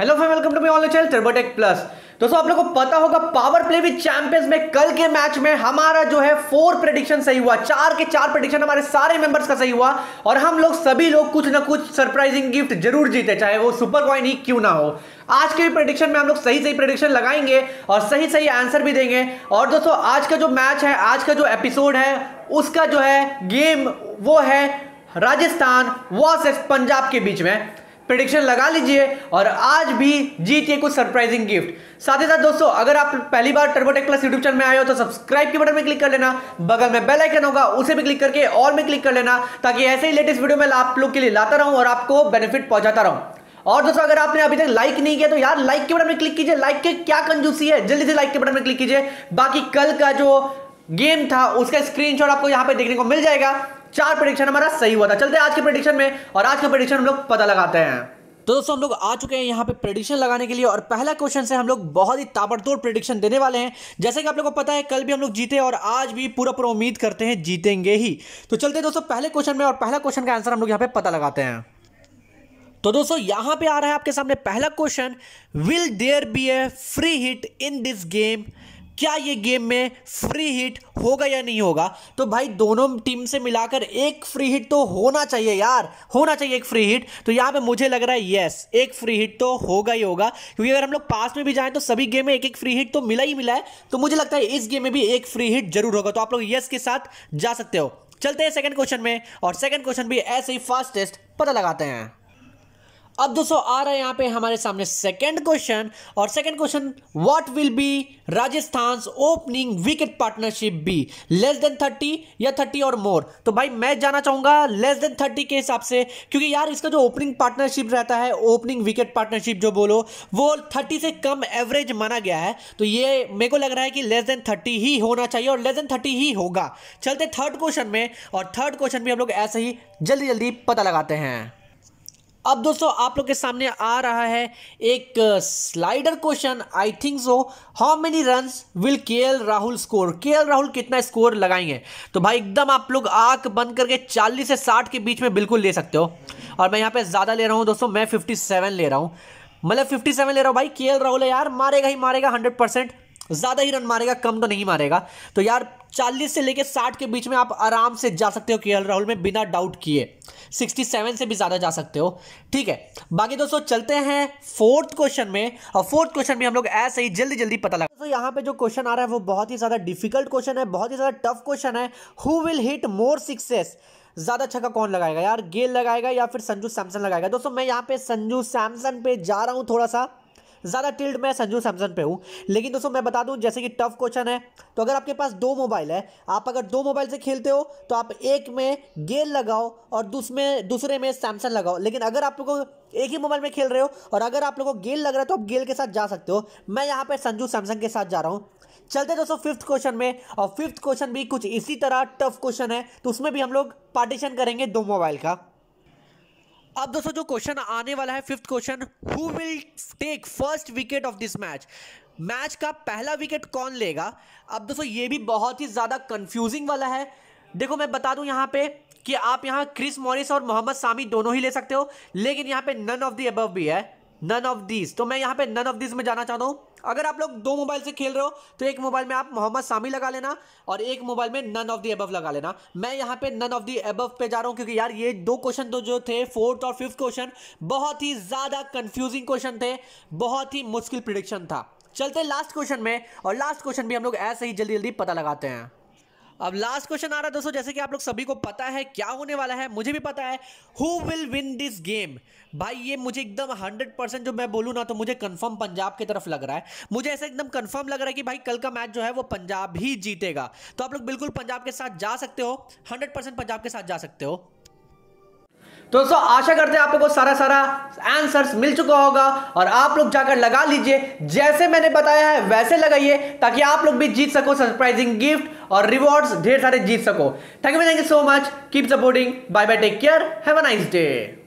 hello friend welcome to all channel Turbotech plus दोस्तों आप लोगों को पता होगा पावर प्ले विद चैंपियंस में कल के मैच में हमारा जो है फोर प्रेडिक्शन सही हुआ चार के चार प्रेडिक्शन हमारे सारे मेंबर्स का सही हुआ और हम लोग सभी लोग कुछ ना कुछ सरप्राइजिंग गिफ्ट जरूर जीते चाहे वो सुपर कॉइन ही क्यों ना हो आज के भी प्रेडिक्शन में हम लोग सही सही प्रेडिक्शन लगाएंगे और सही सही आंसर भी देंगे और दोस्तों आज का जो मैच है आज का जो एपिसोड है उसका जो है गेम वो है राजस्थान वर्सेस पंजाब के बीच में प्रडिक्शन लगा लीजिए और आज भी जीतिए कुछ सरप्राइजिंग गिफ्ट साथ ही साथ दोस्तों अगर आप पहली बार टर्बोटेक प्लस यूट्यूब चैनल में आए हो तो सब्सक्राइब के बटन में क्लिक कर लेना बगल में बेल आइकन होगा उसे भी क्लिक करके और में क्लिक कर लेना ताकि ऐसे ही लेटेस्ट वीडियो में आप लोग के लिए लाता रहूं और आपको बेनिफिट पहुंचाता रहूं और दोस्तों अगर आपने अभी तक लाइक नहीं किया तो यार लाइक के बटन में क्लिक कीजिए लाइक के क्या कंजूसी है जल्दी से लाइक के बटन में क्लिक कीजिए बाकी कल का जो गेम था उसका स्क्रीनशॉट आपको यहां पे देखने को मिल जाएगा चार प्रेडिक्शन हमारा सही हुआ था चलते आज के प्रेडिक्शन में और आज का प्रेडिक्शन हम लोग पता लगाते हैं तो दोस्तों हम लोग आ चुके हैं यहाँ पे प्रेडिक्शन लगाने के लिए और पहला क्वेश्चन से हम लोग बहुत ही ताबड़तोड़ प्रेडिक्शन देने वाले हैं जैसे कि आप लोगों को पता है कल भी हम लोग जीते और आज भी पूरा पूरा उम्मीद करते हैं जीतेंगे ही तो चलते हैं दोस्तों पहले क्वेश्चन में और पहला क्वेश्चन का आंसर हम लोग यहाँ पे पता लगाते हैं तो दोस्तों यहाँ पे आ रहा है आपके सामने पहला question will there be a free hit in this game क्या ये गेम में फ्री हिट होगा या नहीं होगा तो भाई दोनों टीम से मिलाकर एक फ्री हिट तो होना चाहिए यार होना चाहिए एक फ्री हिट तो यहाँ पे मुझे लग रहा है यस एक फ्री हिट तो होगा ही होगा क्योंकि अगर हम लोग पास में भी जाएं तो सभी गेम में एक एक फ्री हिट तो मिला ही मिला है तो मुझे लगता है इस गेम में भी एक फ्री हिट जरूर होगा तो आप लोग यस के साथ जा सकते हो चलते हैं सेकेंड क्वेश्चन में और सेकेंड क्वेश्चन भी ऐसे ही फास्टेस्ट पता लगाते हैं अब दोस्तों आ रहा है यहाँ पे हमारे सामने सेकंड क्वेश्चन और second question what will be Rajasthan opening wicket partnership be less than thirty या थर्टी और मोर तो भाई मैं जाना चाहूंगा लेस देन थर्टी के हिसाब से क्योंकि यार इसका जो ओपनिंग पार्टनरशिप रहता है ओपनिंग विकेट पार्टनरशिप जो बोलो वो थर्टी से कम एवरेज माना गया है तो ये मेरे को लग रहा है कि लेस देन थर्टी ही होना चाहिए और लेस देन थर्टी ही होगा चलते थर्ड क्वेश्चन में और थर्ड क्वेश्चन भी हम लोग ऐसे ही जल्दी जल्दी पता लगाते हैं अब दोस्तों आप लोग के सामने आ रहा है एक slider question I think so how many run will K Rahul score के राहुल कितना स्कोर लगाएंगे तो भाई एकदम आप लोग आंख बंद करके चालीस से साठ के बीच में बिल्कुल ले सकते हो और मैं यहाँ पे ज़्यादा ले रहा हूँ दोस्तों मैं फिफ्टी सेवन ले रहा हूँ मतलब फिफ्टी सेवन ले रहा हूँ भाई के राहुल है यार मारेगा ही मारेगा हंड्रेड परसेंट ज़्यादा ही रन मारेगा कम तो नहीं मारेगा तो यार चालीस से लेकर साठ के बीच में आप आराम से जा सकते हो के राहुल में बिना डाउट किए सिक्सटी सेवन से भी ज़्यादा जा सकते हो ठीक है बाकी दोस्तों चलते हैं फोर्थ क्वेश्चन में और फोर्थ क्वेश्चन में हम लोग ऐसे ही जल्दी जल्दी पता लगा तो यहाँ पे जो क्वेश्चन आ रहा है वो बहुत ही ज़्यादा डिफिकल्ट क्वेश्चन है बहुत ही ज़्यादा टफ क्वेश्चन है who will hit more sixes ज़्यादा छक्का कौन लगाएगा यार गेल लगाएगा या फिर संजू सैमसन लगाएगा दोस्तों मैं यहाँ पे संजू सैमसन पे जा रहा हूँ थोड़ा सा ज़्यादा टिल्ड मैं संजू सैमसंग पे हूँ लेकिन दोस्तों मैं बता दूँ जैसे कि टफ क्वेश्चन है तो अगर आपके पास दो मोबाइल है आप अगर दो मोबाइल से खेलते हो तो आप एक में गेल लगाओ और दूसरे दूसरे में सैमसंग लगाओ लेकिन अगर आप लोगों एक ही मोबाइल में खेल रहे हो और अगर आप लोगों को गेल लग रहा है तो आप गेल के साथ जा सकते हो मैं यहाँ पर संजू सैमसंग के साथ जा रहा हूँ चलते दोस्तों फिफ्थ क्वेश्चन में और फिफ्थ क्वेश्चन भी कुछ इसी तरह टफ क्वेश्चन है तो उसमें भी हम लोग पार्टीशन करेंगे दो मोबाइल का अब दोस्तों जो क्वेश्चन आने वाला है fifth question who will take first wicket of this match match का पहला विकेट कौन लेगा अब दोस्तों ये भी बहुत ही ज़्यादा कंफ्यूजिंग वाला है देखो मैं बता दूं यहां पे कि आप यहां क्रिस मॉरिस और मोहम्मद सामी दोनों ही ले सकते हो लेकिन यहां पे नन ऑफ दी अबव भी है नन ऑफ दीज तो मैं यहाँ पे नन ऑफ दीज में जाना चाहता हूँ अगर आप लोग दो मोबाइल से खेल रहे हो तो एक मोबाइल में आप मोहम्मद सामी लगा लेना और एक मोबाइल में नन ऑफ दी एबव लगा लेना मैं यहाँ पे नन ऑफ दी एबव पे जा रहा हूँ क्योंकि यार ये दो क्वेश्चन तो जो थे फोर्थ और फिफ्थ क्वेश्चन बहुत ही ज़्यादा कन्फ्यूजिंग क्वेश्चन थे बहुत ही मुश्किल प्रिडिक्शन था चलते लास्ट क्वेश्चन में और लास्ट क्वेश्चन भी हम लोग ऐसे ही जल्दी जल्दी पता लगाते हैं अब लास्ट क्वेश्चन आ रहा है दोस्तों जैसे कि आप लोग सभी को पता है क्या होने वाला है मुझे भी पता है who will win this game भाई ये मुझे एकदम हंड्रेड परसेंट जो मैं बोलूँ ना तो मुझे कन्फर्म पंजाब की तरफ लग रहा है मुझे ऐसा एकदम कन्फर्म लग रहा है कि भाई कल का मैच जो है वो पंजाब ही जीतेगा तो आप लोग बिल्कुल पंजाब के साथ जा सकते हो हंड्रेड पंजाब के साथ जा सकते हो तो दोस्तों आशा करते हैं आप लोगों को सारा सारा आंसर्स मिल चुका होगा और आप लोग जाकर लगा लीजिए जैसे मैंने बताया है वैसे लगाइए ताकि आप लोग भी जीत सको सरप्राइजिंग गिफ्ट और रिवॉर्ड्स ढेर सारे जीत सको thank you thank you so much keep supporting bye bye take care have a nice day